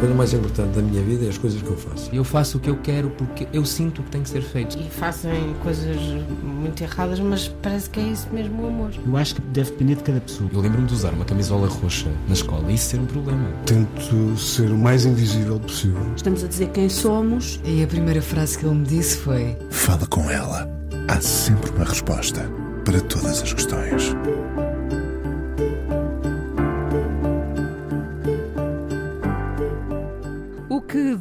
coisa mais importante da minha vida é as coisas que eu faço. Eu faço o que eu quero porque eu sinto que tem que ser feito. E fazem coisas muito erradas, mas parece que é isso mesmo o amor. Eu acho que deve depender de cada pessoa. Eu lembro-me de usar uma camisola roxa na escola e isso ser um problema. Tento ser o mais invisível possível. Estamos a dizer quem somos. E a primeira frase que ele me disse foi: Fala com ela. Há sempre uma resposta para todas as questões.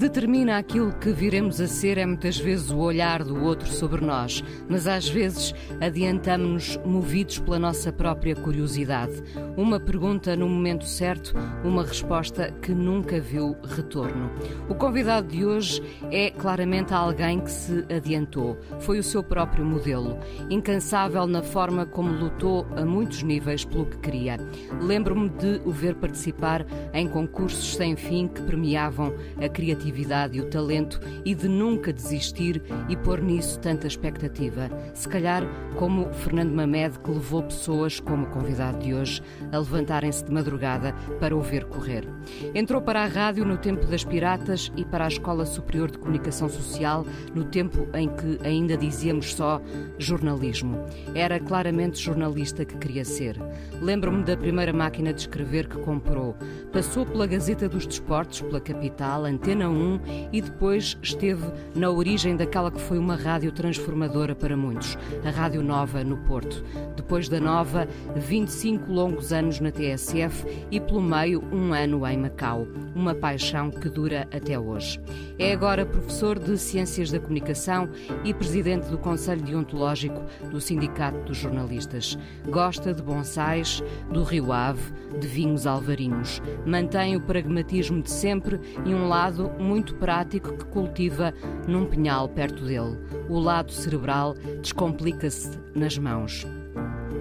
determina aquilo que viremos a ser é muitas vezes o olhar do outro sobre nós, mas às vezes adiantamos-nos movidos pela nossa própria curiosidade. Uma pergunta no momento certo, uma resposta que nunca viu retorno. O convidado de hoje é claramente alguém que se adiantou. Foi o seu próprio modelo, incansável na forma como lutou a muitos níveis pelo que queria. Lembro-me de o ver participar em concursos sem fim que premiavam a criatividade criatividade e o talento e de nunca desistir e pôr nisso tanta expectativa. Se calhar, como Fernando Mamed, que levou pessoas, como o convidado de hoje, a levantarem-se de madrugada para o ver correr. Entrou para a rádio no tempo das piratas e para a Escola Superior de Comunicação Social no tempo em que ainda dizíamos só jornalismo. Era claramente jornalista que queria ser. Lembro-me da primeira máquina de escrever que comprou. Passou pela Gazeta dos Desportos, pela Capital, Antena 1, 1 e depois esteve na origem daquela que foi uma rádio transformadora para muitos, a Rádio Nova no Porto. Depois da Nova, 25 longos anos na TSF e pelo meio um ano em Macau. Uma paixão que dura até hoje. É agora professor de Ciências da Comunicação e presidente do Conselho Deontológico do Sindicato dos Jornalistas. Gosta de bonsais, do Rio Ave, de vinhos alvarinhos. Mantém o pragmatismo de sempre e um lado muito muito prático que cultiva num pinhal perto dele. O lado cerebral descomplica-se nas mãos.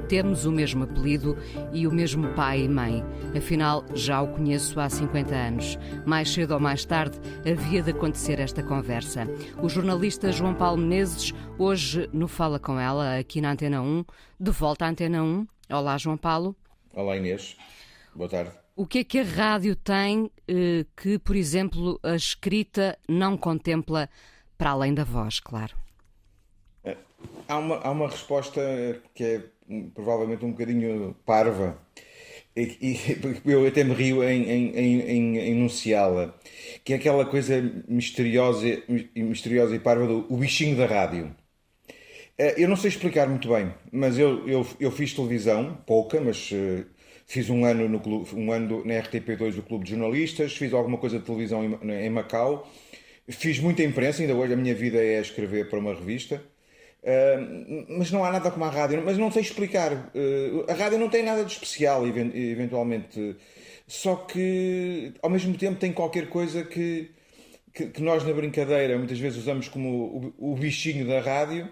Temos o mesmo apelido e o mesmo pai e mãe. Afinal, já o conheço há 50 anos. Mais cedo ou mais tarde havia de acontecer esta conversa. O jornalista João Paulo Menezes, hoje no Fala Com Ela, aqui na Antena 1, de volta à Antena 1. Olá, João Paulo. Olá, Inês. Boa tarde. O que é que a rádio tem eh, que, por exemplo, a escrita não contempla, para além da voz, claro? É, há uma, há uma resposta que é provavelmente um bocadinho parva, e, e eu até me rio em, em, em, em enunciá-la, que é aquela coisa misteriosa, misteriosa e parva do o bichinho da rádio. É, eu não sei explicar muito bem, mas eu, eu, eu fiz televisão, pouca, mas eh, Fiz um ano, no clube, um ano na RTP2 do Clube de Jornalistas, fiz alguma coisa de televisão em, em Macau, fiz muita imprensa, ainda hoje a minha vida é escrever para uma revista. Uh, mas não há nada como a rádio, mas não sei explicar. Uh, a rádio não tem nada de especial, eventualmente, só que ao mesmo tempo tem qualquer coisa que, que, que nós na brincadeira muitas vezes usamos como o, o bichinho da rádio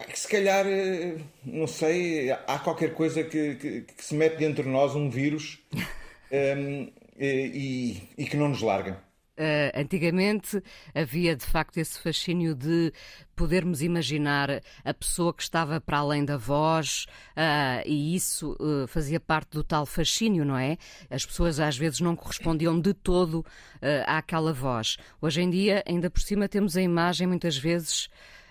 é que se calhar, eh, não sei, há qualquer coisa que, que, que se mete dentro de nós, um vírus, um, ehm, eh, e, e que não nos larga. Uh, antigamente havia de facto esse fascínio de podermos imaginar a pessoa que estava para além da voz uh, e isso uh, fazia parte do tal fascínio, não é? As pessoas às vezes não correspondiam de todo àquela voz. Hoje em dia, ainda por cima, temos a imagem muitas vezes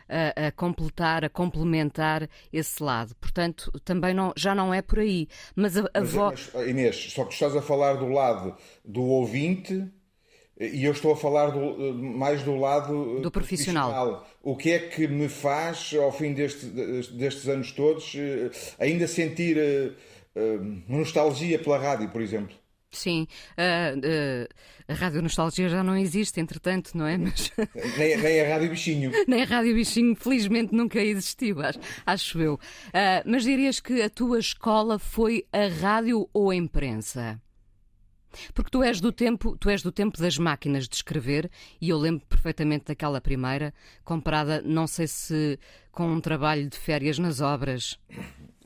a, a completar, a complementar esse lado. Portanto, também não, já não é por aí. Mas a, a voz. Inês, só que estás a falar do lado do ouvinte. E eu estou a falar do, mais do lado eh, do profissional. profissional. O que é que me faz, ao fim deste, destes anos todos, eh, ainda sentir eh, nostalgia pela rádio, por exemplo? Sim, uh, uh, a Rádio Nostalgia já não existe, entretanto, não é? Mas... nem, nem, a Rádio Bichinho. nem a Rádio Bichinho, felizmente, nunca existiu, acho, acho eu. Uh, mas dirias que a tua escola foi a rádio ou a imprensa? Porque tu és do tempo, tu és do tempo das máquinas de escrever e eu lembro perfeitamente daquela primeira, comprada não sei se com um trabalho de férias nas obras.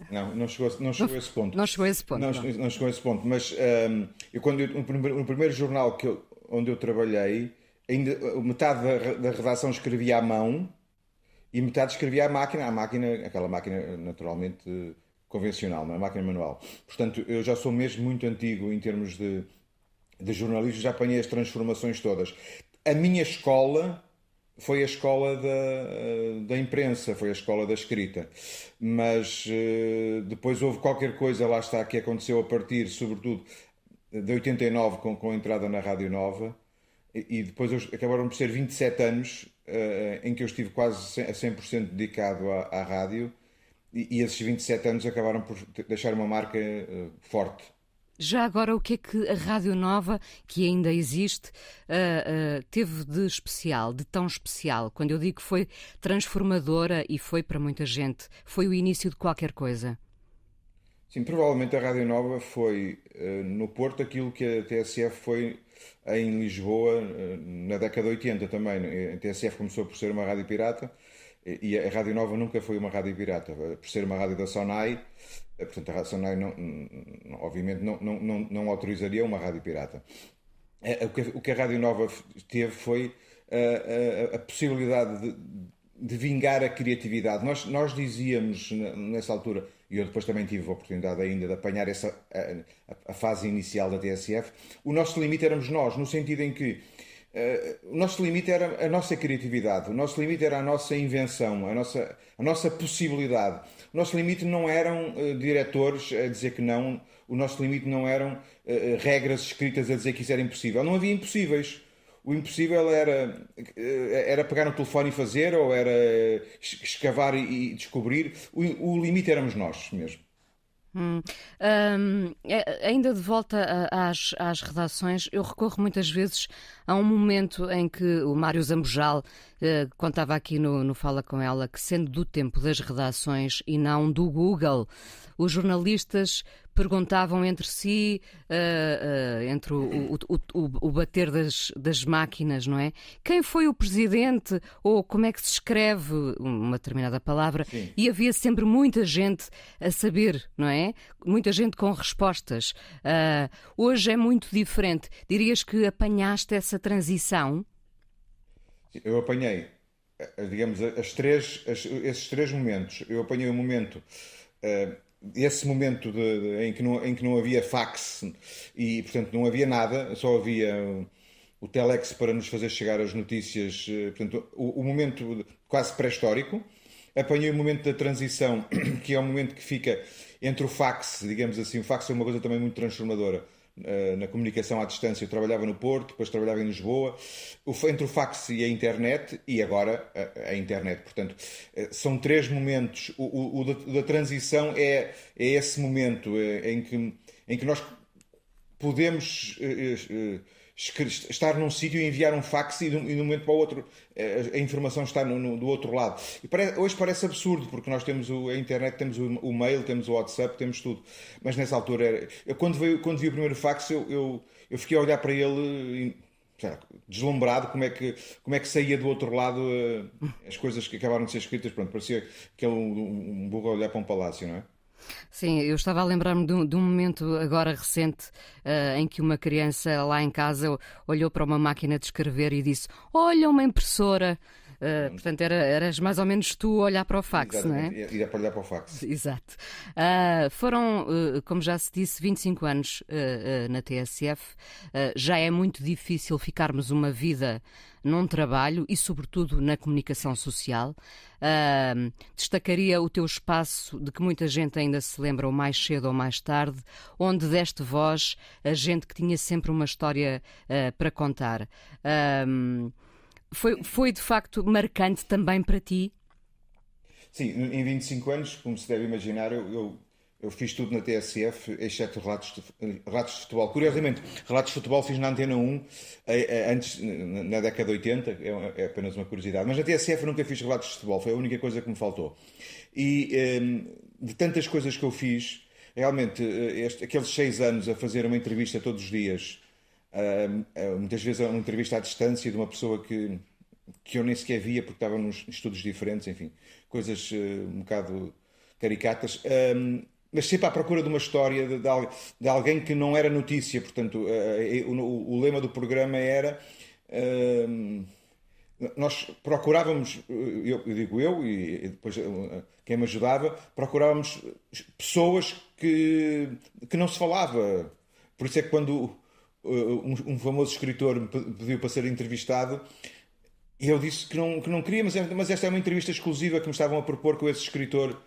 Não, não chegou, não chegou a esse ponto. Não chegou a esse ponto. Não, não. não chegou a esse ponto. Mas um, ehm, eu, quando eu, no, primeiro, jornal que eu, onde eu trabalhei, ainda eh, metade da, da redação escrevia à mão e metade escrevia à máquina, à máquina, aquela máquina eh, naturalmente convencional, uma é? máquina manual. Portanto, eu já sou mesmo muito antigo em termos de, de jornalismo, já apanhei as transformações todas. A minha escola foi a escola da, da imprensa, foi a escola da escrita. Mas eh, depois houve qualquer coisa, lá está, que aconteceu a partir, sobretudo, de 89, com, com a entrada na Rádio Nova, e, depois acabaram por ser 27 anos eh, em que eu estive quase a 100% dedicado à, à rádio, e, e esses 27 anos acabaram por deixar uma marca eh, forte já agora, o que é que a Rádio Nova, que ainda existe, uh, uh, teve de especial, de tão especial? Quando eu digo que foi transformadora e foi para muita gente, foi o início de qualquer coisa? Sim, provavelmente a Rádio Nova foi uh, no Porto aquilo que a TSF foi em Lisboa na década de 80 também. É? A TSF começou por ser uma rádio pirata e a Rádio Nova nunca foi uma rádio pirata, por ser uma rádio da Sonai, eh, portanto a Rádio Sonai não, não, obviamente não, não, não, autorizaria uma rádio pirata. Eh, o que, o que a Rádio Nova teve foi a, eh, a, a possibilidade de, de, vingar a criatividade. Nós, nós dizíamos nessa altura, e eu depois também tive a oportunidade ainda de apanhar essa, a, a fase inicial da TSF, o nosso limite éramos nós, no sentido em que eh, o nosso limite era a nossa criatividade, o nosso limite era a nossa invenção, a nossa, a nossa possibilidade. O nosso limite não eram uh, diretores a dizer que não, o nosso limite não eram uh, regras escritas a dizer que isso era impossível. Não havia impossíveis. O impossível era, uh, era pegar no telefone e fazer, ou era escavar e, e descobrir. O, o limite éramos nós mesmo. Hum. Um, é, ainda de volta às, às redações, eu recorro muitas vezes a um momento em que o Mário Zambojal contava eh, aqui no, no Fala Com Ela que, sendo do tempo das redações e não do Google, os jornalistas perguntavam entre si, uh, uh, entre o, o, o, o bater das, das, máquinas, não é? Quem foi o presidente ou como é que se escreve uma determinada palavra? Sim. E havia sempre muita gente a saber, não é? Muita gente com respostas. Uh, hoje é muito diferente. Dirias que apanhaste essa transição? Eu apanhei, eh, eh, digamos, as três, as, esses três momentos. Eu apanhei o um momento. Uh, esse momento de, de, em, que não, em que não havia fax e, portanto, não havia nada, só havia o telex para nos fazer chegar as notícias, portanto, o, o momento quase pré-histórico. Apanhei o momento da transição, que é o momento que fica entre o fax, digamos assim. O fax é uma coisa também muito transformadora eh, na comunicação à distância, eu trabalhava no Porto, depois trabalhava em Lisboa, entre o fax e a internet, e agora a, eh, a internet. Portanto, eh, são três momentos. O, o, o, da, transição é, é esse momento em que, em que nós podemos estar num sítio e enviar um fax e de um, e de um momento para o outro eh, a informação está no, no, do outro lado. E parece, hoje parece absurdo, porque nós temos o, a internet, temos o, o, mail, temos o WhatsApp, temos tudo. Mas nessa altura, era, eu, quando, veio, quando vi o primeiro fax, eu, eu, eu fiquei a olhar para ele e, lá, deslumbrado como é que como é que saía do outro lado eh, as coisas que acabaram de ser escritas pronto parecia que um, um burro a olhar para um palácio não é Sim, eu estava a lembrar-me de, um, de, um, momento agora recente uh, em que uma criança lá em casa olhou para uma máquina de escrever e disse: Olha, uma impressora. Uh, portanto, era, eras mais ou menos tu a olhar para o fax, Exatamente. não é? Ia para olhar para o fax. Exato. Uh, foram, uh, como já se disse, 25 anos eh, na TSF. Ah, já é muito difícil ficarmos uma vida num trabalho e, sobretudo, na comunicação social. Uh, destacaria o teu espaço de que muita gente ainda se lembra, ou mais cedo ou mais tarde, onde deste voz a gente que tinha sempre uma história uh, para contar. Uh, foi, foi de facto marcante também para ti? Sim, em 25 anos, como se deve imaginar, eu, eu, eu fiz tudo na TSF, exceto relatos de, relatos de futebol. Curiosamente, relatos de futebol fiz na Antena 1, eh, eh, antes, na década de 80, é, é, apenas uma curiosidade. Mas na TSF nunca fiz relatos de futebol, foi a única coisa que me faltou. E ehm, de tantas coisas que eu fiz, realmente, eh, este, aqueles seis anos a fazer uma entrevista todos os dias eh, muitas vezes é uma entrevista à distância de uma pessoa que, que eu nem sequer via porque estava nos estudos diferentes, enfim, coisas uh, um bocado caricatas. mas sempre à procura de uma história de, de, de alguém que não era notícia. Portanto, eh, o, o, o, lema do programa era. nós procurávamos, eu, eu, digo eu e depois quem me ajudava, procurávamos pessoas que, que não se falava. Por isso é que quando eh, um, um famoso escritor pediu para ser entrevistado e eu disse que não, que não queria, mas, é, mas esta é uma entrevista exclusiva que me estavam a propor com esse escritor.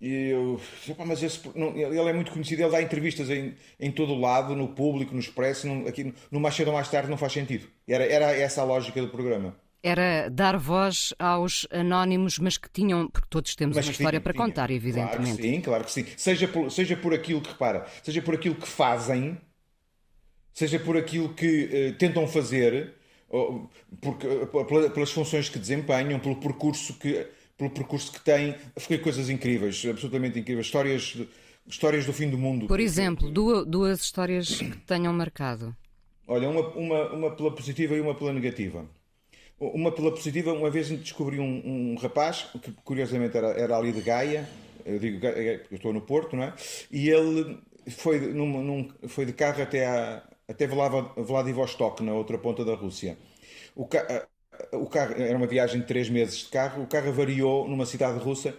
E eu, mas esse, não, ele é muito conhecido, ele dá entrevistas em, em todo o lado, no público, no expresso, no, aqui, no mais cedo ou mais tarde não faz sentido. Era, era essa a lógica do programa. Era dar voz aos anónimos, mas que tinham, porque todos temos mas uma história tinha, para tinha. contar, evidentemente. Claro que sim, claro que sim. Seja por, seja por aquilo que repara, seja por aquilo que fazem, seja por aquilo que uh, tentam fazer, ou, porque, eh, pelas funções que desempenham, pelo percurso que, pelo percurso que têm. Fiquei coisas incríveis, absolutamente incríveis. Histórias, histórias do fim do mundo. Por exemplo, duas, duas histórias que tenham marcado. Olha, uma, uma, uma pela positiva e uma pela negativa. Uma pela positiva, uma vez descobri um, um rapaz, que curiosamente era, era ali de Gaia, eu digo, eu estou no Porto, não é? E ele foi, num, num, foi de carro até à, até Vladivostok, na outra ponta da Rússia. O, ca o carro era uma viagem de três meses de carro. O carro variou numa cidade russa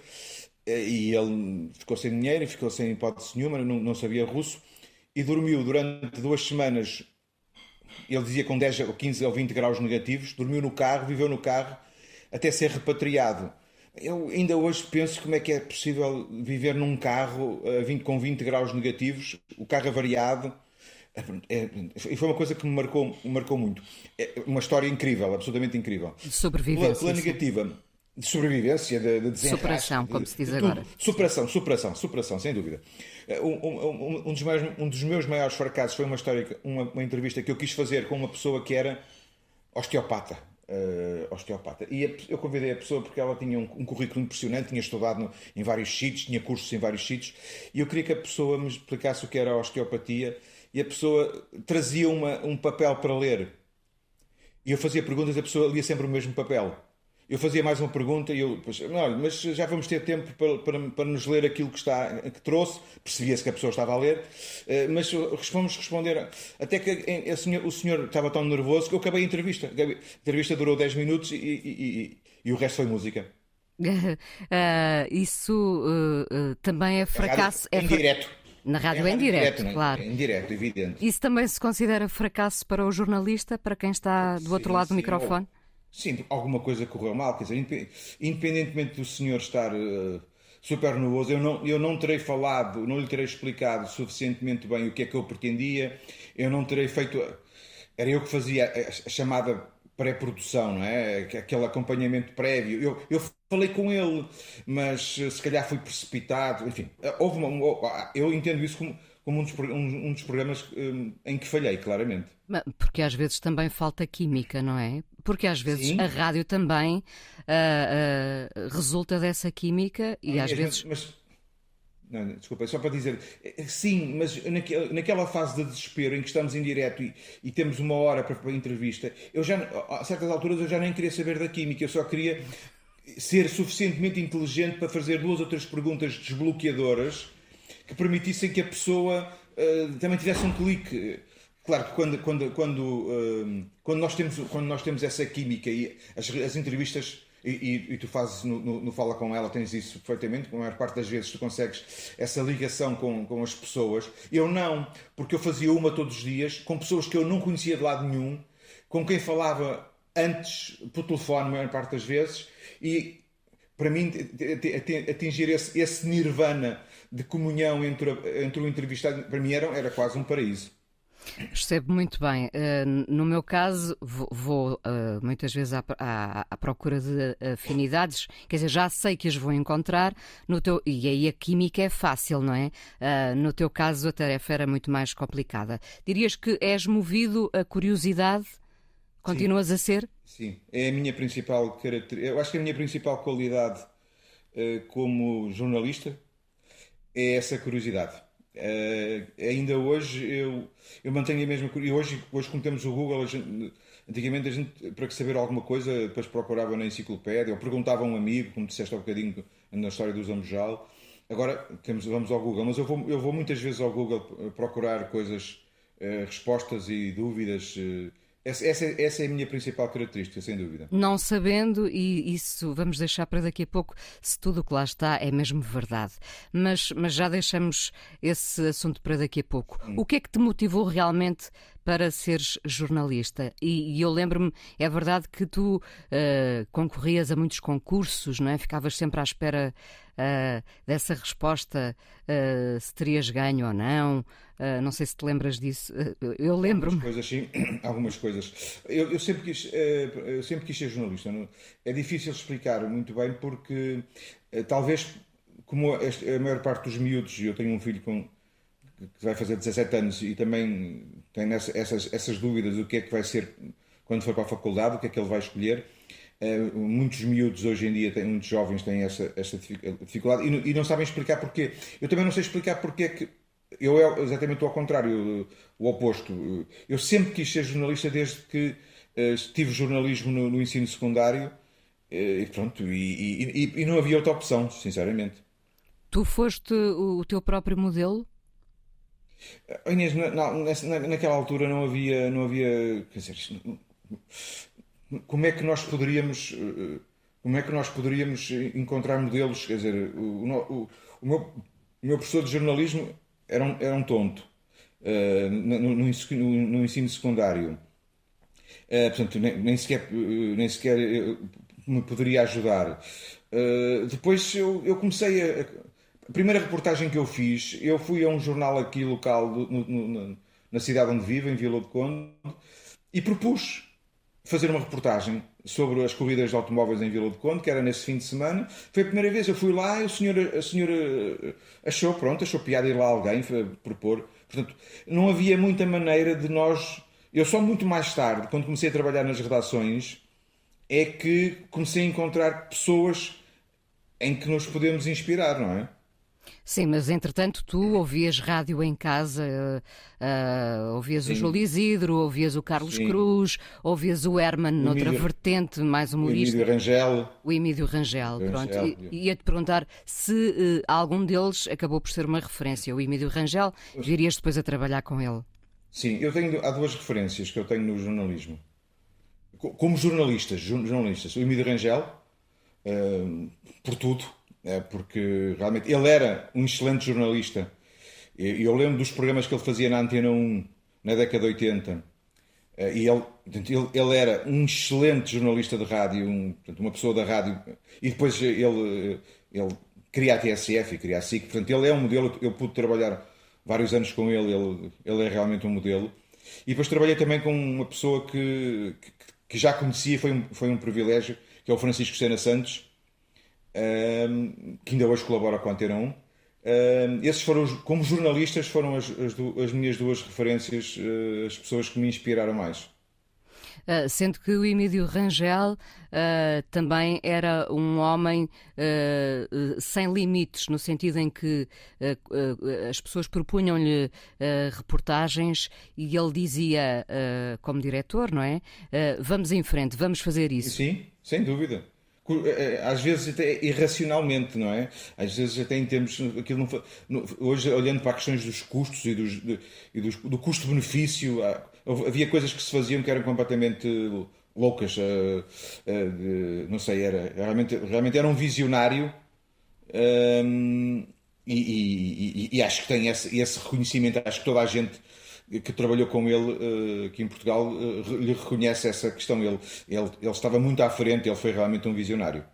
eh, e ele ficou sem dinheiro, ficou sem hipótese nenhuma, não, não sabia russo e dormiu durante duas semanas. Ele dizia com 10 ou 15 ou 20 graus negativos, dormiu no carro, viveu no carro até ser repatriado. Eu ainda hoje penso como é que é possível viver num carro eh, com 20 graus negativos, o carro avariado é, é, foi uma coisa que me marcou, me marcou muito. É uma história incrível, absolutamente incrível. De sobrevivência. Pela, negativa. De sobrevivência, de, de Superação, como se diz de, de agora. Superação, superação, superação, sem dúvida. É, um, um, um, dos meus, um, dos meus, maiores fracassos foi uma história, uma, uma entrevista que eu quis fazer com uma pessoa que era osteopata. Uh, osteopata. E a, eu convidei a pessoa porque ela tinha um, um currículo impressionante, tinha estudado no, em vários sítios, tinha cursos em vários sítios, e eu queria que a pessoa me explicasse o que era a osteopatia e a pessoa trazia uma, um papel para ler. E eu fazia perguntas e a pessoa lia sempre o mesmo papel. Eu fazia mais uma pergunta e eu, pois, olha, mas já vamos ter tempo para, para, para nos ler aquilo que, está, que trouxe. Percebia-se que a pessoa estava a ler, eh, mas fomos responder. Até que senhor, o senhor estava tão nervoso que eu acabei a entrevista. A entrevista durou 10 minutos e, e, e, e o resto foi música. Uh, isso uh, uh, também é, é fracasso. É, é indireto. Na rádio é, em, em direto, direto, é? claro. Em é direto, evidente. Isso também se considera fracasso para o jornalista, para quem está do sim, outro lado sim, do microfone? Sim, alguma coisa correu mal, quer dizer, independentemente do senhor estar uh, super nervoso, eu não, eu não terei falado, não lhe terei explicado suficientemente bem o que é que eu pretendia, eu não terei feito. Era eu que fazia a chamada pré-produção, não é? Aquele acompanhamento prévio. Eu, eu falei com ele, mas eh, se calhar fui precipitado. Enfim, eh, houve uma, ah, eu entendo isso como, como um, dos, um, um dos programas hum, em que falhei, claramente. Porque às vezes também falta química, não é? Porque às vezes Sim. a rádio também uh, uh, resulta dessa química e às vezes. Mas, mas não, desculpa, só para dizer, eh, sim, mas naquela naquela fase de desespero em que estamos em direto e, e temos uma hora para, para a entrevista, eu já, a certas alturas, eu já nem queria saber da química, eu só queria ser suficientemente inteligente para fazer duas ou três perguntas desbloqueadoras que permitissem que a pessoa uh, também tivesse um clique. Claro que quando, quando, quando, uh, quando, nós, temos, quando nós temos essa química e as, as entrevistas e, e, e tu fazes no, no, no, Fala Com Ela, tens isso perfeitamente, a maior parte das vezes tu consegues essa ligação com, com as pessoas. Eu não, porque eu fazia uma todos os dias, com pessoas que eu não conhecia de lado nenhum, com quem falava antes por telefone, a maior parte das vezes, e para mim atingir esse, esse nirvana de comunhão entre, entre o entrevistado, para mim era, era quase um paraíso. Percebo muito bem. Uh, no meu caso, vou, vou uh, eh, muitas vezes à, à, à, procura de eh, afinidades, quer dizer, já sei que as vou encontrar, no teu, e aí a química é fácil, não é? Uh, no teu caso, a tarefa era muito mais complicada. Dirias que és movido a curiosidade? Continuas Sim. a ser? Sim, é a minha principal característica. Eu acho que é a minha principal qualidade como jornalista é essa curiosidade Uh, ainda hoje eu, eu mantenho a mesma e hoje, hoje como temos o Google, a gente, antigamente a gente, para saber alguma coisa, depois procurava na enciclopédia ou perguntava a um amigo, como disseste há um bocadinho na história do Zambojal. Agora temos, vamos ao Google, mas eu vou, eu vou muitas vezes ao Google procurar coisas, uh, respostas e dúvidas. Uh, essa, essa, essa, é a minha principal característica, sem dúvida. Não sabendo, e isso vamos deixar para daqui a pouco, se tudo o que lá está é mesmo verdade. Mas, mas já deixamos esse assunto para daqui a pouco. Hum. O que é que te motivou realmente para seres jornalista? E, e eu lembro-me, é verdade que tu uh, concorrias a muitos concursos, não é? Ficavas sempre à espera uh, dessa resposta uh, se terias ganho ou não? Uh, não sei se te lembras disso. eu lembro-me. Algumas coisas, sim, algumas coisas. Eu, eu sempre, quis, eu sempre quis ser jornalista. Não? É, é difícil explicar muito bem porque talvez como a maior parte dos miúdos, eu tenho um filho com, que vai fazer 17 anos e também tem essas, essas, dúvidas do que é que vai ser quando for para a faculdade, o que é que ele vai escolher. Eh, muitos miúdos hoje em dia, têm, muitos jovens têm essa, essa dificuldade e não, e não sabem explicar porquê. Eu também não sei explicar porquê que eu é exatamente o contrário, o oposto. Eu sempre quis ser jornalista desde que eh, tive jornalismo no, no ensino secundário eh, e pronto, e, e, e, não havia outra opção, sinceramente. Tu foste o teu próprio modelo? Inês, na, na, naquela altura não havia, não havia, quer dizer, como é que nós poderíamos eh, como é que nós poderíamos encontrar modelos quer dizer o, o, o, meu, o meu, professor de jornalismo era um, era um tonto uh, no, no, no, ensino secundário uh, portanto nem, nem, sequer nem sequer me poderia ajudar uh, depois eu, eu comecei a, a, primeira reportagem que eu fiz eu fui a um jornal aqui local do, no, na cidade onde vivo em Vila do Conde e propus fazer uma reportagem sobre as corridas de automóveis em Vila do Conde, que era nesse fim de semana. Foi a primeira vez, eu fui lá e o senhor, a senhora achou, pronto, achou piada ir lá alguém propor. Portanto, não havia muita maneira de nós... Eu só muito mais tarde, quando comecei a trabalhar nas redações, é que comecei a encontrar pessoas em que nos podemos inspirar, não é? Sim, mas entretanto tu ouvias rádio em casa, uh, ouvias Sim. o Júlio Isidro, ouvias o Carlos Sim. Cruz, ouvias o Herman o noutra Emílio, vertente, mais humorista. O Emílio Rangel. O Emílio Rangel, Rangel pronto. Rangel. E, ia-te perguntar se uh, algum deles acabou por ser uma referência. O Emílio Rangel, virias depois a trabalhar com ele? Sim, eu tenho, há duas referências que eu tenho no jornalismo. Como jornalistas, jornalistas. O Emílio Rangel, uh, por tudo é, porque realmente ele era um excelente jornalista. E eu lembro dos programas que ele fazia na Antena 1 na década de 80. É, e ele, ele, era um excelente jornalista de rádio, um, uma pessoa da rádio. E depois ele, ele cria a TSF e cria a SIC. Portanto, ele é um modelo. Eu pude trabalhar vários anos com ele. Ele, ele é realmente um modelo. E depois trabalhei também com uma pessoa que, que, que já conhecia, foi um, foi um privilégio, que é o Francisco Sena Santos, um, que ainda hoje colabora com a Antena 1. Um, esses foram, os, como jornalistas, foram as, as, do, as minhas duas referências, uh, as pessoas que me inspiraram mais. Uh, sendo que o Emílio Rangel uh, também era um homem uh, sem limites, no sentido em que as pessoas propunham-lhe reportagens e ele dizia, como diretor, não é? vamos em frente, vamos fazer isso. Sim, sem dúvida. Eh, eh, às vezes até irracionalmente, não é? Às vezes até em termos. Aquilo não, hoje, olhando para questões dos custos e, dos, de, e dos, do custo-benefício, havia coisas que se faziam que eram completamente loucas. Uh, uh, de, não sei, era, realmente, realmente era um visionário. Um, ehm, e, e, e, acho que tem esse, esse reconhecimento, acho que toda a gente que trabalhou com ele aqui eh, em Portugal eh, lhe reconhece essa questão. Ele, ele, ele estava muito à frente, ele foi realmente um visionário.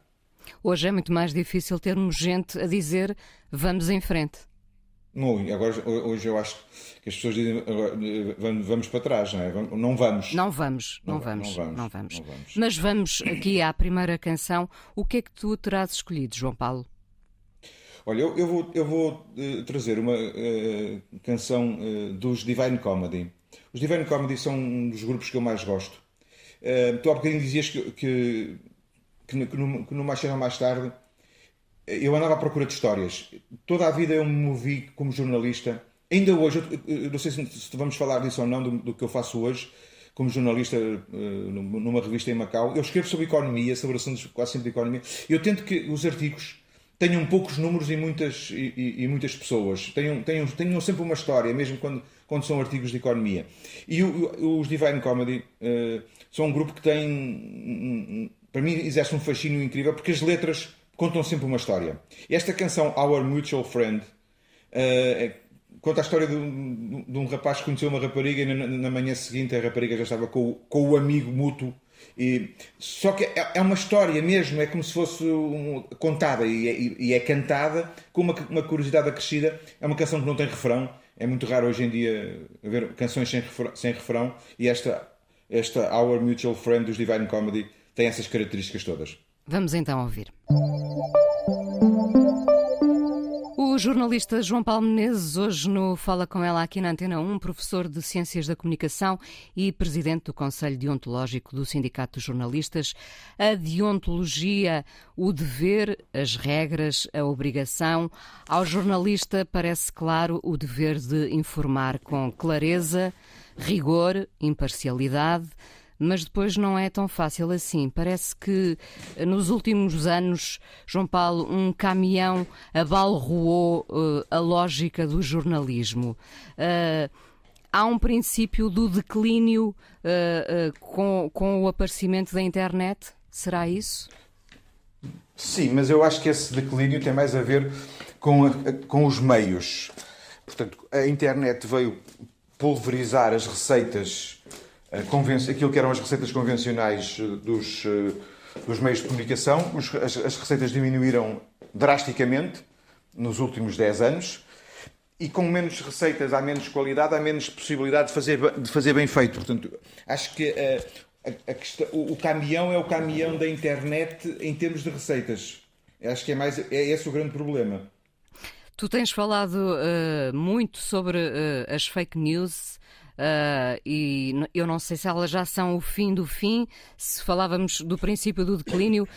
Hoje é muito mais difícil termos gente a dizer vamos em frente. Não, agora, hoje eu acho que as pessoas dizem eh, vamos, vamos para trás, não é? Não vamos. não, vamos, não, vamos, não vamos, não vamos. Mas vamos aqui à primeira canção. O que é que tu terás escolhido, João Paulo? Olha, eu, eu vou, eu vou uh, trazer uma uh, canção uh, dos Divine Comedy. Os Divine Comedy são um dos grupos que eu mais gosto. tu há bocadinho dizias que, que, que, que no, que no Mais Cedo Mais Tarde eu andava à procura de histórias. Toda a vida eu me movi como jornalista. Ainda hoje, eu, eu não sei se, se, vamos falar disso ou não, do, do que eu faço hoje, como jornalista numa revista em Macau, eu escrevo sobre economia, sobre assuntos quase sempre de economia. Eu tento que os artigos tenham poucos números e muitas, e, e muitas pessoas. Tenham, tenham, tenham sempre uma história, mesmo quando, quando são artigos de economia. E o, os Divine Comedy uh, são um grupo que tem, um, um, para mim, exerce um fascínio incrível porque as letras contam sempre uma história. Esta canção, Our Mutual Friend, uh, conta a história de um, de um, rapaz que conheceu uma rapariga e na, na manhã seguinte a rapariga já estava com, com o amigo mútuo e, só que é, é, uma história mesmo, é como se fosse um, contada e, é, e, e, é cantada com uma, uma curiosidade acrescida. É uma canção que não tem refrão, é muito raro hoje em dia ver canções sem refrão, sem refrão e esta, esta Our Mutual Friend dos Divine Comedy tem essas características todas. Vamos então ouvir. O jornalista João Paulo Menezes, hoje no Fala Com Ela aqui na Antena 1, professor de Ciências da Comunicação e presidente do Conselho Deontológico do Sindicato dos Jornalistas. A deontologia, o dever, as regras, a obrigação. Ao jornalista parece claro o dever de informar com clareza, rigor, imparcialidade mas depois não é tão fácil assim. Parece que eh, nos últimos anos, João Paulo, um caminhão abalroou uh, a lógica do jornalismo. Uh, há um princípio do declínio uh, com, com o aparecimento da internet? Será isso? Sim, mas eu acho que esse declínio tem mais a ver com, a, com os meios. Portanto, a internet veio pulverizar as receitas eh, aquilo que eram as receitas convencionais eh, dos, eh, dos meios de comunicação. Os, as, as, receitas diminuíram drasticamente nos últimos 10 anos. E com menos receitas há menos qualidade, há menos possibilidade de fazer, de fazer bem feito. Portanto, acho que a, a questão, o, o caminhão é o caminhão da internet em termos de receitas. Acho que é, mais, é esse o grande problema. Tu tens falado uh, muito sobre uh, as fake news Uh, e eu não sei se elas já são o fim do fim, se falávamos do princípio do declínio, uh,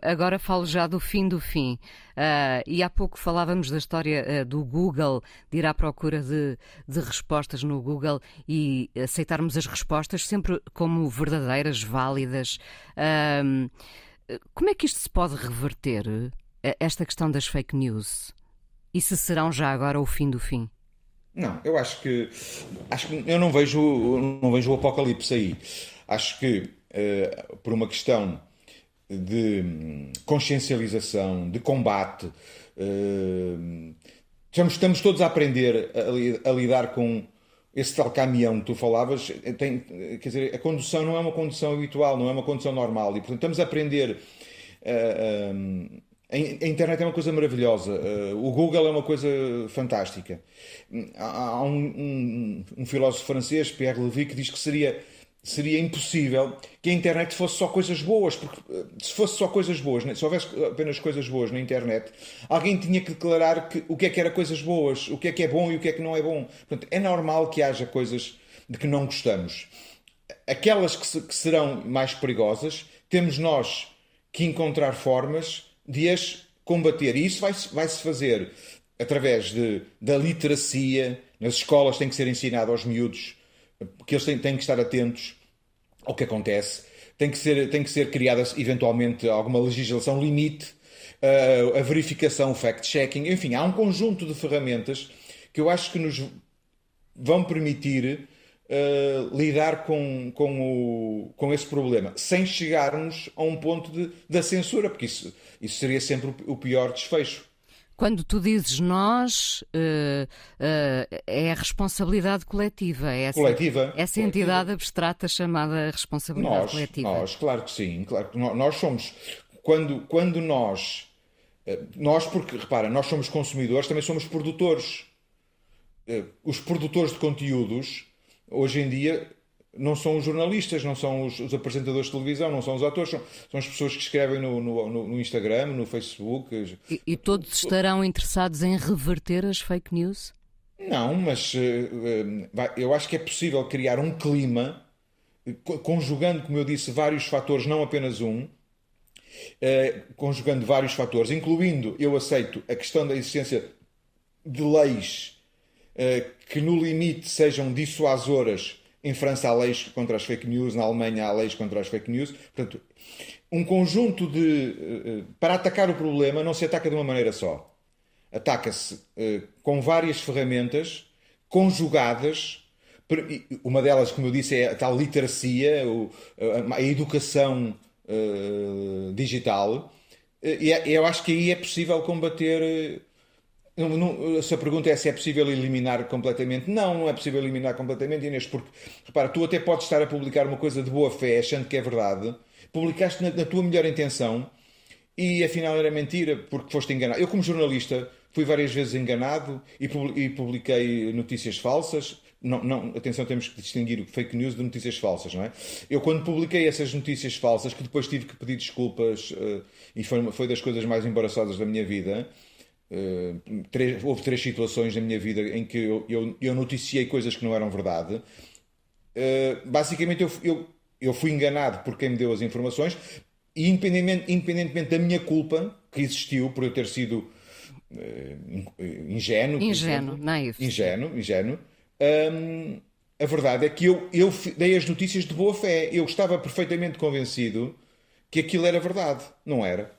agora falo já do fim do fim. Uh, e há pouco falávamos da história do Google, de ir à procura de, de respostas no Google e aceitarmos as respostas sempre como verdadeiras, válidas. como é que isto se pode reverter, esta questão das fake news? E se serão já agora o fim do fim? Não, eu acho que acho que eu não vejo não vejo o apocalipse aí. Acho que uh, por uma questão de hum, consciencialização, de combate, uh, estamos, estamos todos a aprender a, a, lidar com esse tal caminhão que tu falavas. Eh, tem, quer dizer, a condução não é uma condução habitual, não é uma condução normal e portanto estamos a aprender uh, a internet é uma coisa maravilhosa, eh, o Google é uma coisa fantástica. Hum, há um, um, um, filósofo francês, Pierre Levy, que diz que seria, seria impossível que a internet fosse só coisas boas, porque eh, se fosse só coisas boas, né, se houvesse apenas coisas boas na internet, alguém tinha que declarar que, o que é que era coisas boas, o que é que é bom e o que é que não é bom. Portanto, é normal que haja coisas de que não gostamos. Aquelas que, se, que serão mais perigosas, temos nós que encontrar formas de as combater. E isso vai-se vai fazer através de, da literacia, nas escolas tem que ser ensinado aos miúdos, que eles têm, têm que estar atentos ao que acontece, tem que ser, tem que ser criada eventualmente alguma legislação limite, a, eh, a verificação, o fact-checking, enfim, há um conjunto de ferramentas que eu acho que nos vão permitir eh, lidar com, com, o, com esse problema, sem chegarmos a um ponto de, da censura, porque isso, isso seria sempre o pior desfecho. Quando tu dizes nós, uh, uh, é a responsabilidade coletiva. É essa, coletiva. Essa coletiva. entidade abstrata chamada responsabilidade nós, coletiva. Nós, claro que sim. Claro que nós somos. Quando, quando nós. Nós, porque, repara, nós somos consumidores, também somos produtores. Os produtores de conteúdos hoje em dia não são os jornalistas, não são os, os apresentadores de televisão, não são os atores, são, são as pessoas que escrevem no, no, no Instagram, no Facebook. E, e todos estarão interessados em reverter as fake news? Não, mas eh, eh, eu acho que é possível criar um clima, eh, conjugando, como eu disse, vários fatores, não apenas um, conjugando vários fatores, incluindo, eu aceito, a questão da existência de leis eh, que no limite sejam dissuasoras. Em França há leis contra as fake news, na Alemanha há leis contra as fake news. Portanto, um conjunto de. Eh, eh, para atacar o problema, não se ataca de uma maneira só. Ataca-se com várias ferramentas conjugadas. Uma delas, como eu disse, é a tal literacia, a educação digital. E é, eu acho que aí é possível combater não, não, se a pergunta é se é possível eliminar completamente, não, não é possível eliminar completamente, Inês, porque, repara, tu até podes estar a publicar uma coisa de boa fé, achando que é verdade, publicaste na, na tua melhor intenção e afinal era mentira, porque foste enganado. Eu, como jornalista, fui várias vezes enganado e, e publiquei notícias falsas. Não, não, atenção, temos que distinguir o fake news de notícias falsas, não é? Eu, quando publiquei essas notícias falsas, que depois tive que pedir desculpas, eh, e foi, foi das coisas mais embaraçosas da minha vida, eh, três, houve três situações na minha vida em que eu, eu, eu noticiei coisas que não eram verdade. Uh, basicamente, eu, eu, eu fui enganado por quem me deu as informações, e independentemente, independentemente da minha culpa que existiu por eu ter sido uh, ingênuo, ingênuo, naivo, ingênuo, ingênuo. Um, a verdade é que eu, eu dei as notícias de boa fé. Eu estava perfeitamente convencido que aquilo era verdade. Não era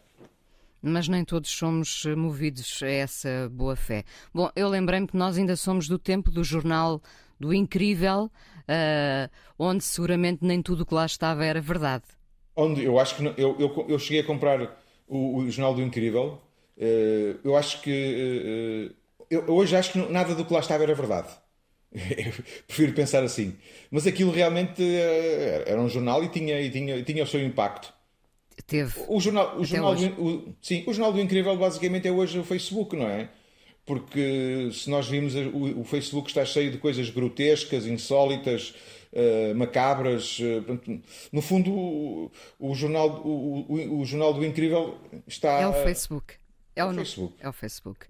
mas nem todos somos eh, movidos a essa boa fé. Bom, eu lembrei-me que nós ainda somos do tempo do jornal do incrível, uh, onde seguramente nem tudo o que lá estava era verdade. Onde eu acho que não, eu, eu, eu, cheguei a comprar o, o jornal do incrível. Uh, eu acho que uh, eu, hoje acho que nada do que lá estava era verdade. prefiro pensar assim. Mas aquilo realmente era um jornal e tinha, e tinha, e tinha o seu impacto. Teve. O jornal, o jornal, do, o, sim, o jornal do Incrível basicamente é hoje o Facebook, não é? Porque se nós vimos, o, o Facebook está cheio de coisas grotescas, insólitas, uh, macabras. Uh, no fundo, o, o jornal, o, o, jornal do Incrível está. É o Facebook. É, é o, Facebook. É o Facebook.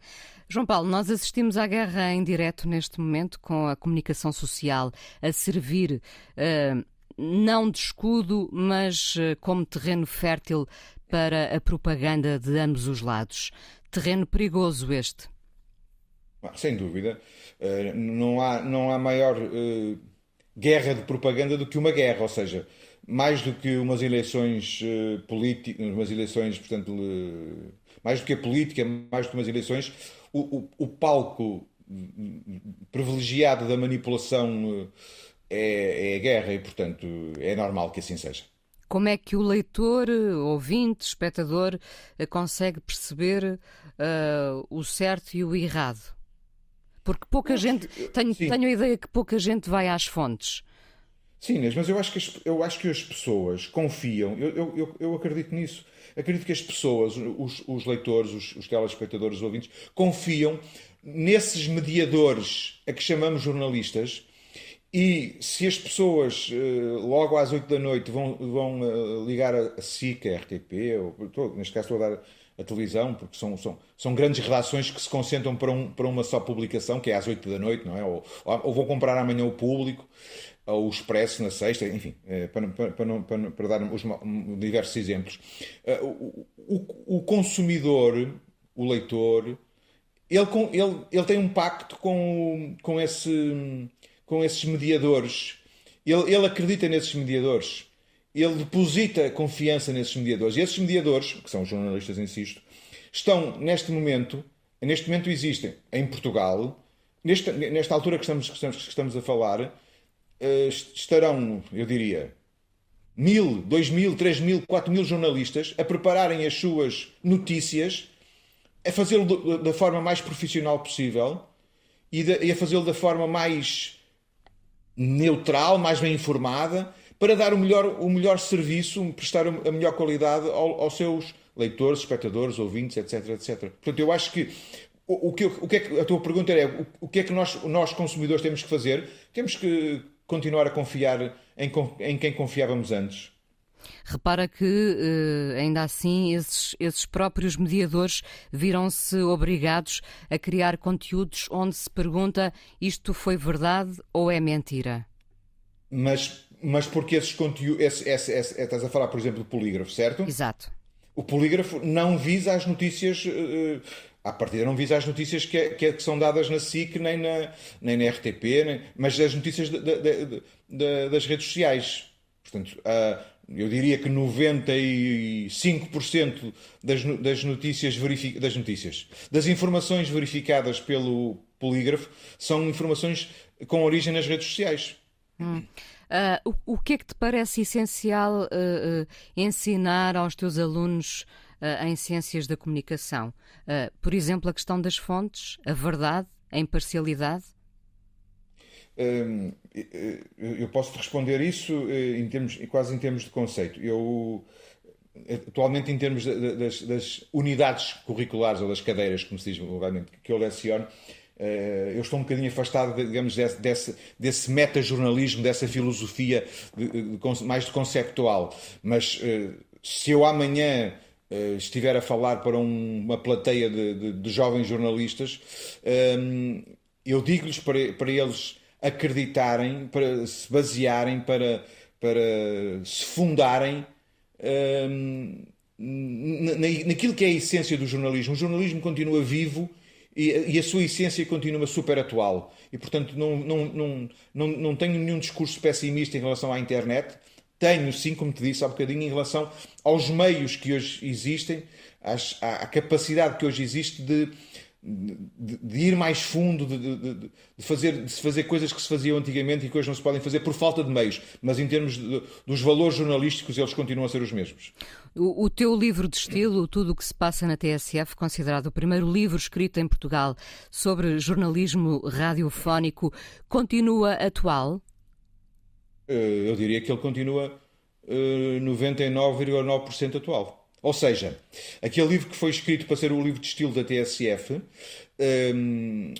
João Paulo, nós assistimos à guerra em direto neste momento, com a comunicação social a servir uh, não de escudo, mas eh, como terreno fértil para a propaganda de ambos os lados. Terreno perigoso este. Ah, sem dúvida. Eh, não há, não há maior eh, guerra de propaganda do que uma guerra, ou seja, mais do que umas eleições políticas, umas eleições, portanto, mais do que a política, mais do que umas eleições, o, o, o palco hum, hum, privilegiado da manipulação é, é guerra e, portanto, é normal que assim seja. Como é que o leitor, eh, ouvinte, espectador, eh, consegue perceber uh, o certo e o errado? Porque pouca gente. Tenho, tenho a ideia que pouca gente vai às fontes. Sim, mas eu acho que as, eu acho que as pessoas confiam, eu, eu, eu, eu acredito nisso. Acredito que as pessoas, os, os leitores, os, os telespectadores, os ouvintes, confiam nesses mediadores a que chamamos jornalistas e se as pessoas eh, logo às 8 da noite vão, vão eh, ligar a SIC, a RTP, ou, estou, neste caso estou a dar a televisão, porque são, são, são grandes redações que se concentram para, um, para uma só publicação, que é às 8 da noite, não é? Ou, ou vão comprar amanhã o público, ou o Expresso na sexta, enfim, eh, para, para, para, para, para dar os, diversos exemplos. O, o, o consumidor, o leitor, ele, ele, ele tem um pacto com, com esse com esses mediadores. Ele, ele acredita nesses mediadores. Ele deposita confiança nesses mediadores. E esses mediadores, que são jornalistas, insisto, estão neste momento, neste momento existem em Portugal, nesta, nesta altura que estamos, que estamos, que estamos a falar, eh, estarão, eu diria, mil, dois mil, três mil, quatro mil jornalistas a prepararem as suas notícias, a fazê-lo da forma mais profissional possível e, de, e a fazê-lo da forma mais neutral, mais bem informada, para dar o melhor, o melhor serviço, prestar a melhor qualidade ao, aos seus leitores, espectadores, ouvintes, etc, etc. Portanto, eu acho que o, o que, o que é que a tua pergunta é o, o que é que nós, nós consumidores temos que fazer? Temos que continuar a confiar em, em quem confiávamos antes. Repara que, eh, ainda assim, esses, esses próprios mediadores viram-se obrigados a criar conteúdos onde se pergunta isto foi verdade ou é mentira. Mas, mas porque esses conteúdos. Esse, esse, esse, eh, estás a falar, por exemplo, do polígrafo, certo? Exato. O polígrafo não visa as notícias. Uh, à partida não visa as notícias que, é, que, é, que, são dadas na SIC, nem na, nem na RTP, nem, mas as notícias de, de, de, das redes sociais. Portanto, uh, eu diria que 95% das, das notícias das notícias, das informações verificadas pelo polígrafo são informações com origem nas redes sociais. Hum. Uh, o, o, que é que te parece essencial uh, uh, ensinar aos teus alunos em ciências da comunicação? por exemplo, a questão das fontes, a verdade, a imparcialidade? eu posso te responder isso eh, em termos, quase em termos de conceito. Eu, eh, atualmente, em termos das, das unidades curriculares ou das cadeiras, como se diz vulgarmente, que eu leciono, eh, eu estou um bocadinho afastado, digamos, desse, desse, desse meta-jornalismo, dessa filosofia de, de, de, mais de conceptual. Mas se eu amanhã estiver a falar para um, uma plateia de, jovens jornalistas, ehm, eu digo-lhes para, para eles acreditarem, para se basearem, para, para se fundarem hum, na, naquilo que é a essência do jornalismo. O jornalismo continua vivo e, a sua essência continua super atual. E, portanto, não, não, não, não, não tenho nenhum discurso pessimista em relação à internet. Tenho, sim, como te disse há bocadinho, em relação aos meios que hoje existem, às, à, capacidade que hoje existe de de, de, ir mais fundo, de, de, de, fazer, de fazer coisas que se faziam antigamente e que hoje não se podem fazer por falta de meios, mas em termos dos valores jornalísticos, eles continuam a ser os mesmos. O, o teu livro de estilo, Tudo o que se passa na TSF, considerado o primeiro livro escrito em Portugal sobre jornalismo radiofónico, continua atual? Eh, eu diria que ele continua 99,9% eh, atual. Ou seja, aquele livro que foi escrito para ser o livro de estilo da TSF, um,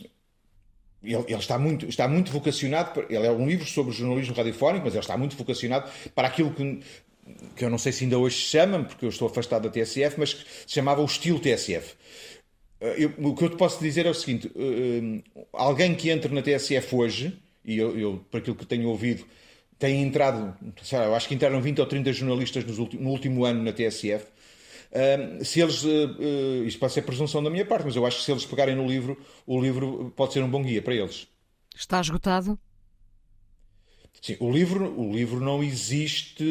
ele, ele, está, muito, está muito vocacionado, ele é um livro sobre jornalismo radiofónico, mas ele está muito vocacionado para aquilo que, que eu não sei se ainda hoje se chama, porque eu estou afastado da TSF, mas que se chamava o estilo TSF. Eh, eu, o que eu te posso dizer é o seguinte: eh, eh, alguém que entra na TSF hoje, e eu, eu por aquilo que tenho ouvido, tem entrado, sei lá, eu acho que entraram 20 ou 30 jornalistas no último ano na TSF, se eles, uh, isto pode ser presunção da minha parte, mas eu acho que se eles pegarem no livro, o livro pode ser um bom guia para eles. Está esgotado? Sim, o livro, o livro não existe.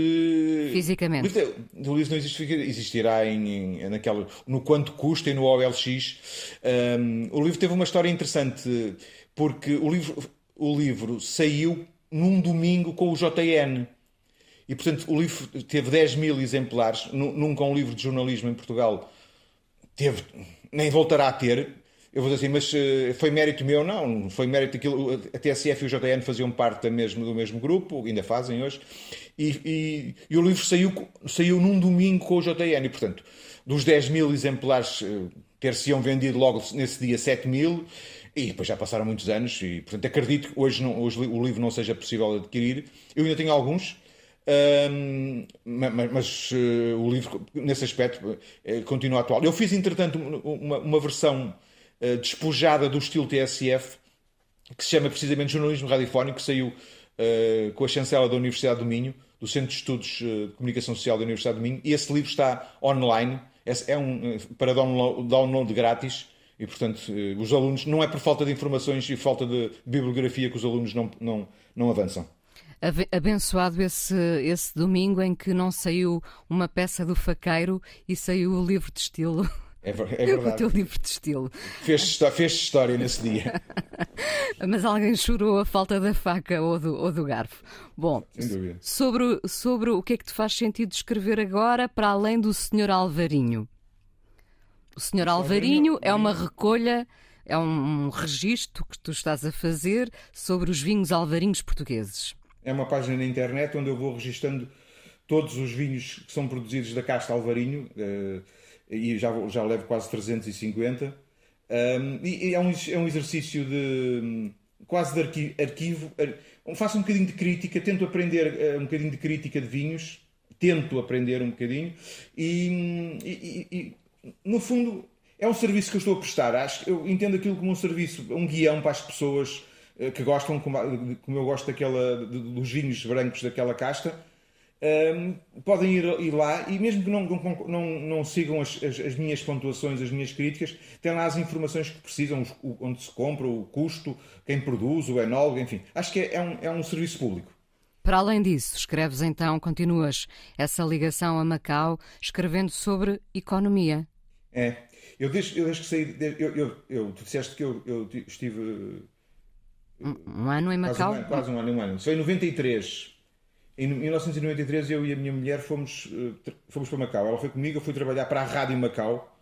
Fisicamente. Eh, o livro, não existe, existirá em, em, naquela, no quanto custa e no OLX. Um, o livro teve uma história interessante, porque o livro, o livro saiu num domingo com o JN. E, portanto, o livro teve 10 mil exemplares. Nunca um livro de jornalismo em Portugal teve, nem voltará a ter. Eu vou dizer assim, mas eh, foi mérito meu? Não, foi mérito daquilo. A TSF e o JN faziam parte mesmo, do mesmo grupo, ainda fazem hoje. E, e, e, o livro saiu, saiu num domingo com o JN. E, portanto, dos 10 mil exemplares, eh, ter-se-iam vendido logo nesse dia 7 mil. E depois já passaram muitos anos. E, portanto, acredito que hoje, não, hoje o livro não seja possível adquirir. Eu ainda tenho alguns um, mas, mas uh, eh, o livro, nesse aspecto, uh, continua atual. Eu fiz, entretanto, uma, uma versão uh, despojada do estilo TSF, que se chama precisamente Jornalismo Radiofónico, que saiu com a chancela da Universidade do Minho, do Centro de Estudos de Comunicação Social da Universidade do Minho, e esse livro está online, é, é um, para download, download grátis. E, portanto, os alunos, não é por falta de informações e falta de bibliografia que os alunos não, não, não avançam abençoado esse, esse domingo em que não saiu uma peça do faqueiro e saiu o livro de estilo. É, é verdade. O teu livro de estilo. Fez, fez história nesse dia. Mas alguém chorou a falta da faca ou do, ou do garfo. Bom, sobre, sobre o que é que te faz sentido escrever agora, para além do Senhor Alvarinho? O Senhor Alvarinho, Alvarinho é uma recolha, é um registro que tu estás a fazer sobre os vinhos alvarinhos portugueses. É uma página na internet onde eu vou registando todos os vinhos que são produzidos da casta Alvarinho, eh, e já, já levo quase 350. E é um, é um exercício de quase de arquivo, Faço um bocadinho de crítica, tento aprender eh, um bocadinho de crítica de vinhos, tento aprender um bocadinho, e, e, e no fundo é um serviço que eu estou a prestar. Acho, eu entendo aquilo como um serviço, um guião para as pessoas eh, que gostam, como, eu gosto daquela, dos vinhos brancos daquela casta, um, ehm, podem ir, ir, lá e mesmo que não, não, não, sigam as, as, as, minhas pontuações, as minhas críticas, têm lá as informações que precisam, o, onde se compra, o custo, quem produz, o enólogo, enfim. Acho que é, é, um, é um serviço público. Para além disso, escreves então, continuas, essa ligação a Macau, escrevendo sobre economia. É, eu desde, eu desde que saí, eu, eu, eu, tu disseste que eu, eu estive um, um ano em Macau? Quase um ano, quase um ano, um ano. Foi em 93. Em 1993 eu e a minha mulher fomos, eh, fomos para Macau. Ela foi comigo, eu fui trabalhar para a Rádio Macau.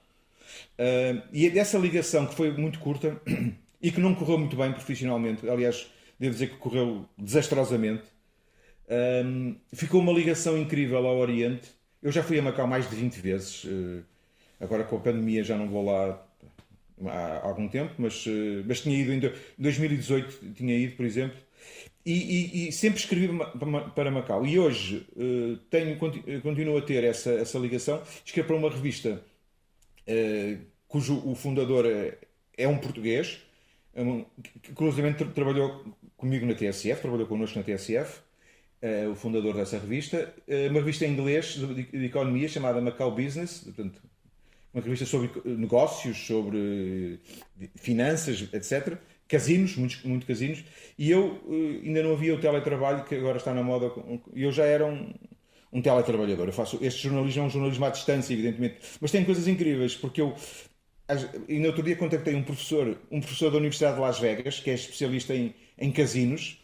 Uh, e é dessa ligação que foi muito curta e que não correu muito bem profissionalmente, aliás, devo dizer que correu desastrosamente, uh, ficou uma ligação incrível ao Oriente. Eu já fui a Macau mais de 20 vezes, uh, agora com a pandemia já não vou lá há algum tempo, mas, eh, mas tinha ido em 2018, tinha ido, por exemplo, e, e, e sempre escrevi para Macau. E hoje eh, tenho, eh, continuo a ter essa, essa ligação, escrevo é para uma revista cujo o fundador é, é um português, é que curiosamente trabalhou comigo na TSF, trabalhou connosco na TSF, o fundador dessa revista, uma revista em inglês de economia chamada Macau Business, portanto, uma revista sobre negócios, sobre eh, finanças, etc. Casinos, muitos, muito casinos. E eu eh, ainda não havia o teletrabalho que agora está na moda. Eu já era um, um teletrabalhador. Eu faço este jornalismo é um jornalismo à distância, evidentemente, mas tem coisas incríveis porque eu e no outro dia contactei um professor, um professor da Universidade de Las Vegas, que é especialista em, em casinos.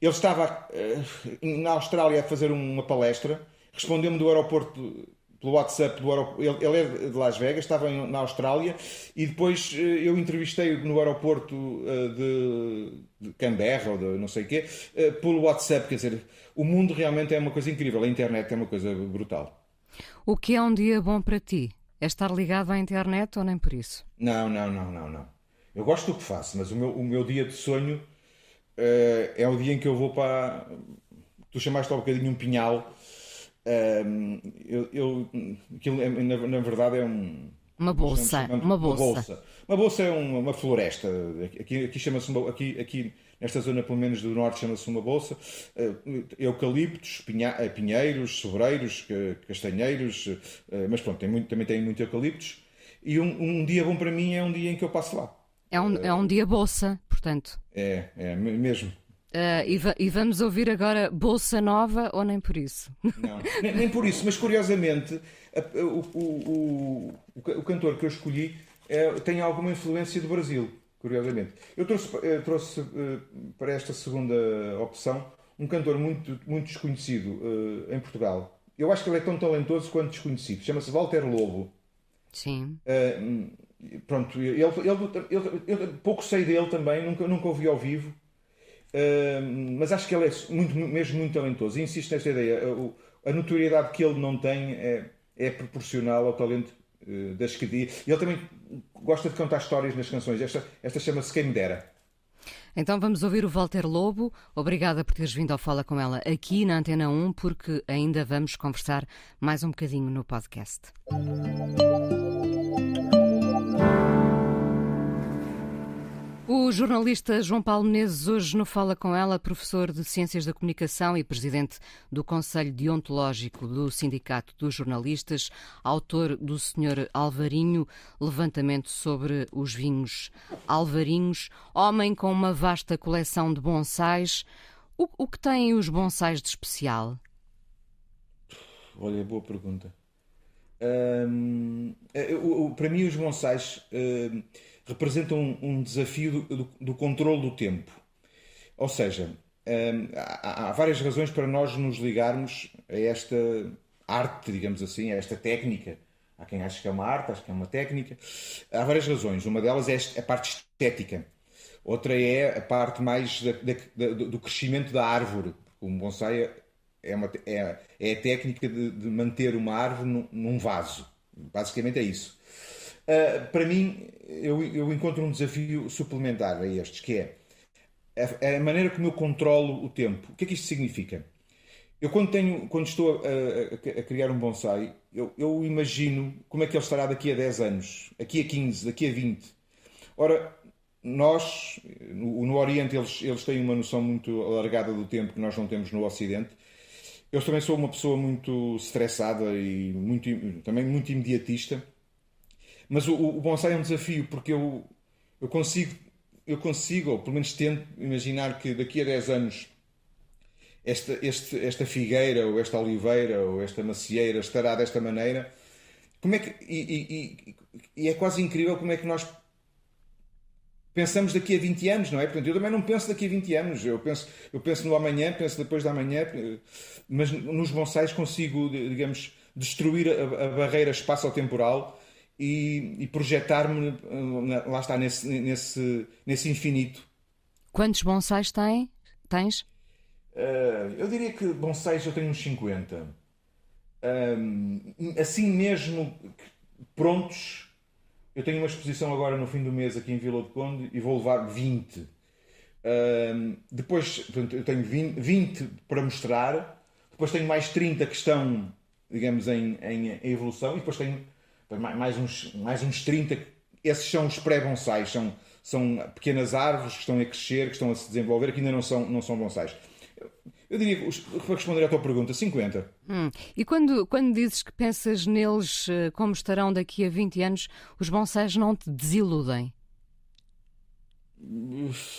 Ele estava uh, na Austrália a fazer uma palestra, respondeu-me do aeroporto pelo WhatsApp do aeroporto. Ele, é de Las Vegas, estava na Austrália e depois eh, eu entrevistei-o no aeroporto eh, de, Canberra ou de não sei o quê, eh, pelo WhatsApp. Quer dizer, o mundo realmente é uma coisa incrível, a internet é uma coisa brutal. O que é um dia bom para ti? É estar ligado à internet ou nem por isso? Não, não, não, não, não. Eu gosto do que faço, mas o meu, o meu dia de sonho uh, é o dia em que eu vou para. Tu chamaste te um bocadinho um pinhal eu, eu, aquilo é, na, na, verdade é um. Uma bolsa, uma, uma bolsa. bolsa. Uma bolsa é uma, uma floresta. Aqui, aqui chama-se uma, aqui, aqui nesta zona, pelo menos do norte, chama-se uma bolsa. Uh, eucaliptos, pinha, eh, pinheiros, sobreiros, castanheiros, uh, mas pronto, tem muito, também tem muito eucaliptos. E um, um dia bom para mim é um dia em que eu passo lá. É um, é um dia bolsa, portanto. É, é mesmo. Uh, e, va e, vamos ouvir agora Bolsa Nova ou nem por isso? Não, nem, nem por isso, mas curiosamente a, o, o, o, o, cantor que eu escolhi é, tem alguma influência do Brasil, curiosamente. Eu trouxe, eu eh, trouxe eh, para esta segunda opção um cantor muito, muito desconhecido uh, em Portugal. Eu acho que ele é tão talentoso quanto desconhecido. Chama-se Walter Lobo. Sim. Uh, pronto, ele, ele, ele, eu pouco sei dele também, nunca, nunca ouvi ao vivo mas acho que ele é muito, mesmo muito talentoso. E insisto nesta ideia: a, a notoriedade que ele não tem é, é proporcional ao talento uh, das que diz. Ele também gosta de contar histórias nas canções. Esta, esta chama-se Quem Me Dera. Então vamos ouvir o Walter Lobo. Obrigada por teres vindo ao Fala Com Ela aqui na Antena 1, porque ainda vamos conversar mais um bocadinho no podcast. O jornalista João Paulo Menezes hoje não fala com ela, professor de Ciências da Comunicação e presidente do Conselho Deontológico do Sindicato dos Jornalistas, autor do Senhor Alvarinho, levantamento sobre os vinhos alvarinhos, homem com uma vasta coleção de bonsais. O, o que têm os bonsais de especial? Olha, boa pergunta. Hum, para mim, os bonsais. Hum, representam um, um desafio do, do, do controle do tempo. Ou seja, hum, há, há, várias razões para nós nos ligarmos a esta arte, digamos assim, a esta técnica. Há quem acha que é uma arte, acha que é uma técnica. Há várias razões. Uma delas é a parte estética. Outra é a parte mais da, da, do crescimento da árvore. O bonsai é, é, uma, é, é a técnica de, de manter uma árvore num, num vaso. Basicamente é isso. Uh, para mim, eu, eu, encontro um desafio suplementar a estes, que é a, a, maneira como eu controlo o tempo. O que é que isto significa? Eu quando, tenho, quando estou a, a, a criar um bonsai, eu, eu, imagino como é que ele estará daqui a 10 anos, daqui a 15, daqui a 20. Ora, nós, no, no Oriente, eles, eles têm uma noção muito alargada do tempo que nós não temos no Ocidente, eu também sou uma pessoa muito estressada e muito, também muito imediatista. Mas o, o bonsai é um desafio porque eu, eu consigo, eu consigo, ou pelo menos tento imaginar que daqui a 10 anos esta, este, esta figueira, ou esta oliveira, ou esta macieira estará desta maneira. Como é que, e, e, e é quase incrível como é que nós pensamos daqui a 20 anos, não é? Portanto, eu também não penso daqui a 20 anos, eu penso, eu penso no amanhã, penso depois da amanhã, mas nos bonsais consigo, digamos, destruir a, a barreira espaço-temporal e, e projetar-me, eh, lá está, nesse, nesse, nesse infinito. Quantos bonsais tem, tens? Uh, eu diria que bonsais eu tenho uns 50. Uh, ehm, assim mesmo, prontos, eu tenho uma exposição agora no fim do mês aqui em Vila do Conde e vou levar 20. Uh, ehm, depois, portanto, eu tenho 20, 20, para mostrar, depois tenho mais 30 que estão, digamos, em, em, em evolução e depois tenho mais uns, mais uns 30. Esses são os pré-bonsais, são, são pequenas árvores que estão a crescer, que estão a se desenvolver, que ainda não são, não são bonsais. Eu diria, para responder à tua pergunta, 50. Hum. E quando, quando dizes que pensas neles eh, como estarão daqui a 20 anos, os bonsais não te desiludem?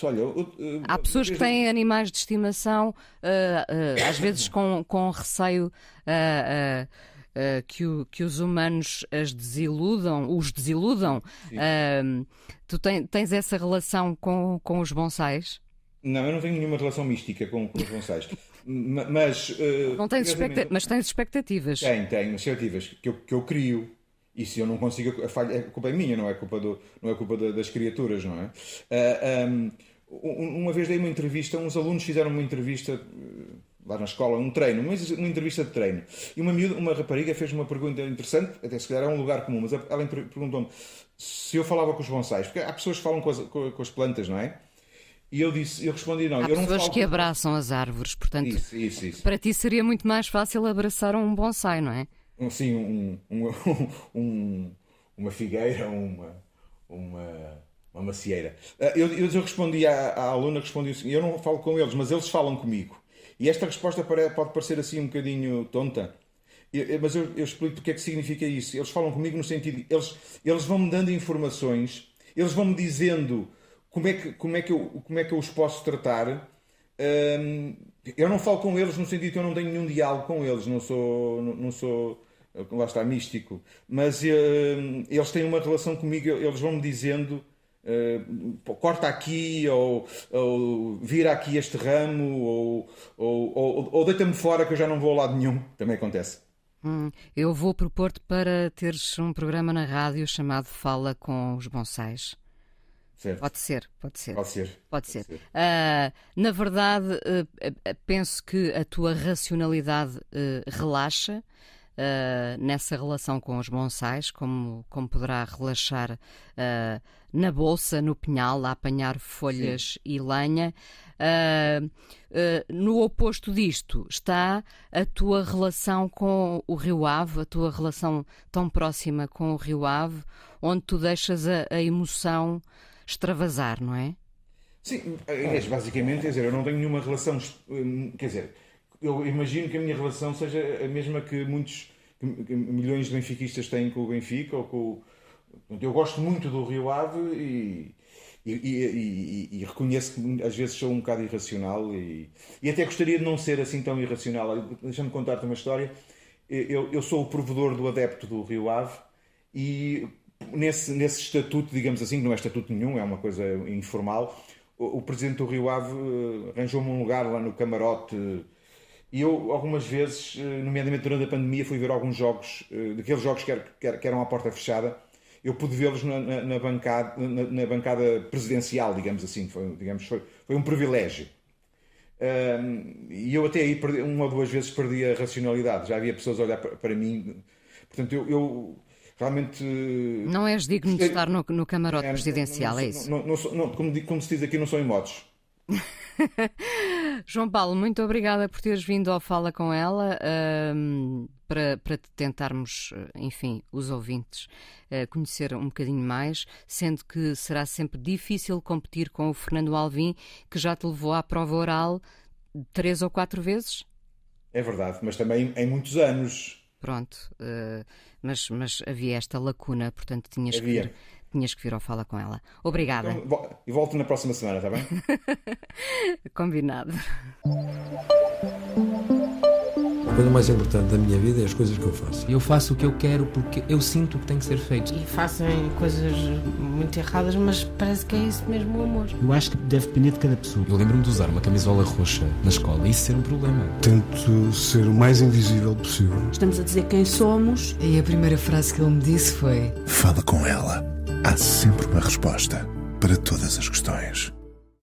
Olha, eu, eu, Há pessoas que têm animais de estimação, uh, uh, às vezes com, com receio. Uh, uh, que, o, que, os humanos as desiludam, os desiludam. Uh, tu ten, tens essa relação com, com os bonsais? Não, eu não tenho nenhuma relação mística com, com os bonsais. mas, uh, não tens mas tens expectativas. Tenho, tenho expectativas que eu, que eu crio. E se eu não consigo, a falha, a é culpa é minha, não é culpa, do, não é culpa das criaturas, não é? Eh, um, uma vez dei uma entrevista, uns alunos fizeram uma entrevista lá na escola, um treino, uma entrevista de treino. E uma, miúda, uma rapariga fez uma pergunta interessante, até se calhar é um lugar comum, mas ela perguntou-me se eu falava com os bonsais, porque há pessoas que falam com as, com as plantas, não é? E eu disse, eu respondi não. Há eu não pessoas falo... que abraçam as árvores, portanto, isso, isso, isso. para ti seria muito mais fácil abraçar um bonsai, não é? Sim, um, um, um, uma figueira, uma, uma, uma macieira. Ah, eu, eu, respondi à, à aluna, respondi eu não falo com eles, mas eles falam comigo. E esta resposta pode parecer assim um bocadinho tonta, mas eu, eu explico o que é que significa isso. Eles falam comigo no sentido, eles, eles vão-me dando informações, eles vão-me dizendo como é, que, como, é que eu, como é que eu os posso tratar. Hum, eu não falo com eles no sentido que eu não tenho nenhum diálogo com eles, não sou, não, sou lá está, místico, mas hum, eles têm uma relação comigo, eles vão-me dizendo eh, corta aqui, ou, ou, vira aqui este ramo, ou, ou, ou, ou deita-me fora que eu já não vou a lado nenhum. Também acontece. Hum, eu vou propor-te para teres um programa na rádio chamado Fala com os Bonsais. Certo. Pode ser, pode ser. Pode ser. Pode ser. Pode ser. Uh, na verdade, uh, penso que a tua racionalidade relaxa uh, nessa relação com os bonsais, como, como poderá relaxar uh, na bolsa, no pinhal, a apanhar folhas Sim. e lenha. Uh, no oposto disto está a tua relação com o Rio Ave, a tua relação tão próxima com o Rio Ave, onde tu deixas a, a emoção extravasar, não é? Sim, é, é basicamente, quer dizer, eu não tenho nenhuma relação, hum, quer dizer, eu imagino que a minha relação seja a mesma que muitos que milhões de benfiquistas têm com o Benfica ou com eu gosto muito do Rio Ave e, e, e, e reconheço que às vezes sou um bocado irracional e, até gostaria de não ser assim tão irracional. Deixa-me contar-te uma história. Eu, eu sou o provedor do adepto do Rio Ave e nesse, nesse estatuto, digamos assim, que não é estatuto nenhum, é uma coisa informal, o, o presidente do Rio Ave eh, arranjou-me um lugar lá no camarote e eu, algumas vezes, eh, nomeadamente durante a pandemia, fui ver alguns jogos, eh, daqueles jogos que, era, que eram à porta fechada, eu pude vê-los na, na, na, bancada, na, na, bancada presidencial, digamos assim. Foi, digamos, foi, foi um privilégio. Um, e eu até aí, perdi, uma ou duas vezes, perdi a racionalidade. Já havia pessoas a olhar para, para mim. Portanto, eu, eu realmente. Eh, não és digno gostei... de estar no, no camarote é, presidencial, não, é não, é isso? Não, como, como se diz aqui, não sou em motos. João Paulo, muito obrigada por teres vindo ao Fala com ela. Um, para, para tentarmos, eh, enfim, os ouvintes uh, conhecer um bocadinho mais, sendo que será sempre difícil competir com o Fernando Alvim, que já te levou à prova oral três ou quatro vezes? É verdade, mas também em muitos anos. Pronto, uh, mas, mas havia esta lacuna, portanto tinhas havia. que ir tinhas que vir ao Fala com ela. Obrigada. Então, e volto na próxima semana, está bem? Combinado. A coisa mais importante da minha vida é as coisas que eu faço. Eu faço o que eu quero porque eu sinto que tem que ser feito. E fazem coisas muito erradas, mas parece que é isso mesmo o amor. Eu acho que deve depender de cada pessoa. Eu lembro-me de usar uma camisola roxa na escola e isso ser um problema. Tento ser o mais invisível possível. Estamos a dizer quem somos. E a primeira frase que ele me disse foi: Fala com ela há sempre uma resposta para todas as questões.